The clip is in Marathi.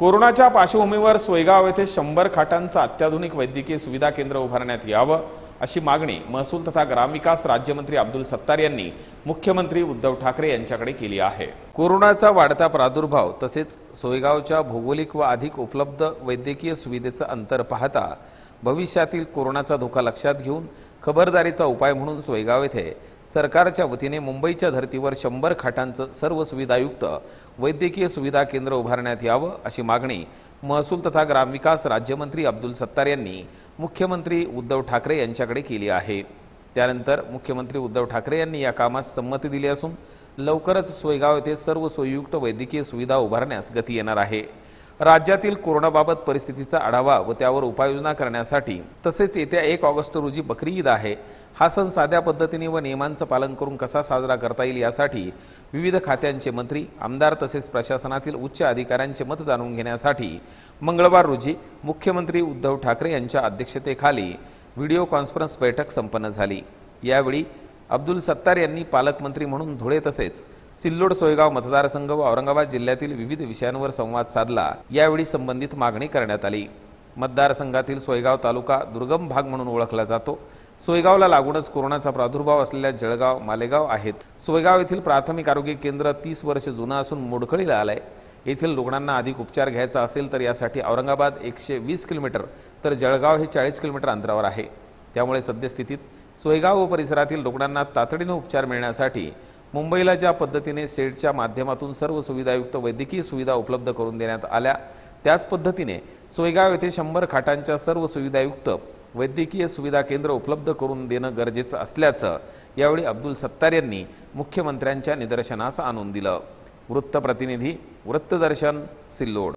कोरोनाच्या पार्श्वभूमीवर सोयगाव येथे शंभर खाटांचं अत्याधुनिक वैद्यकीय सुविधा केंद्र उभारण्यात यावं अशी मागणी महसूल तथा ग्रामविकास राज्यमंत्री अब्दुल सत्तार यांनी मुख्यमंत्री उद्धव ठाकरे यांच्याकडे केली आहे कोरोनाचा वाढता प्रादुर्भाव तसेच सोयगावच्या भौगोलिक व अधिक उपलब्ध वैद्यकीय सुविधेचं अंतर पाहता भविष्यातील कोरोनाचा धोका लक्षात घेऊन खबरदारीचा उपाय म्हणून सोयगाव येथे सरकारच्या वतीने मुंबईच्या धर्तीवर शंभर खाटांचं सर्व सुविधायुक्त वैद्यकीय सुविधा केंद्र उभारण्यात यावं अशी मागणी महसूल तथा ग्रामविकास राज्यमंत्री अब्दुल सत्तार यांनी मुख्यमंत्री उद्धव ठाकरे यांच्याकडे केली आहे त्यानंतर मुख्यमंत्री उद्धव ठाकरे यांनी या कामास संमती दिली असून लवकरच सोयगाव येथे सर्व सोयीयुक्त वैद्यकीय सुविधा उभारण्यास गती येणार आहे राज्यातील कोरोनाबाबत परिस्थितीचा आढावा व त्यावर उपाययोजना करण्यासाठी तसेच येत्या एक ऑगस्ट रोजी बकरी ईद आहे हा सण साध्या पद्धतीने व नियमांचं पालन करून कसा साजरा करता येईल यासाठी विविध खात्यांचे मंत्री आमदार तसेच प्रशासनातील उच्च अधिकाऱ्यांचे मत जाणून घेण्यासाठी मंगळवार रोजी मुख्यमंत्री उद्धव ठाकरे यांच्या अध्यक्षतेखाली व्हिडिओ कॉन्फरन्स बैठक संपन्न झाली यावेळी अब्दुल सत्तार यांनी पालकमंत्री म्हणून धुळे तसेच सिल्लोड सोयगाव मतदारसंघ व औरंगाबाद जिल्ह्यातील विविध विषयांवर संवाद साधला यावेळी संबंधित मागणी करण्यात आली मतदारसंघातील सोयगाव तालुका दुर्गम भाग म्हणून ओळखला जातो सोयगावला लागूनच कोरोनाचा प्रादुर्भाव असलेल्या जळगाव मालेगाव आहेत सोयगाव येथील प्राथमिक आरोग्य केंद्र तीस वर्ष जुनं असून मोडखळीला आलं आहे येथील रुग्णांना अधिक उपचार घ्यायचा असेल तर यासाठी औरंगाबाद एकशे वीस किलोमीटर तर जळगाव हे चाळीस किलोमीटर अंतरावर आहे त्यामुळे सद्यस्थितीत सोयगाव व परिसरातील रुग्णांना तातडीने उपचार मिळण्यासाठी मुंबईला ज्या पद्धतीने सेडच्या माध्यमातून सर्व सुविधायुक्त वैद्यकीय सुविधा उपलब्ध करून देण्यात आल्या त्याच पद्धतीने सोयगाव येथे शंभर खाटांच्या सर्व सुविधायुक्त वैद्यकीय सुविधा केंद्र उपलब्ध करून देणं गरजेचं असल्याचं यावेळी अब्दुल सत्तार यांनी मुख्यमंत्र्यांच्या निदर्शनास आणून दिलं वृत्तप्रतिनिधी वृत्तदर्शन सिल्लोड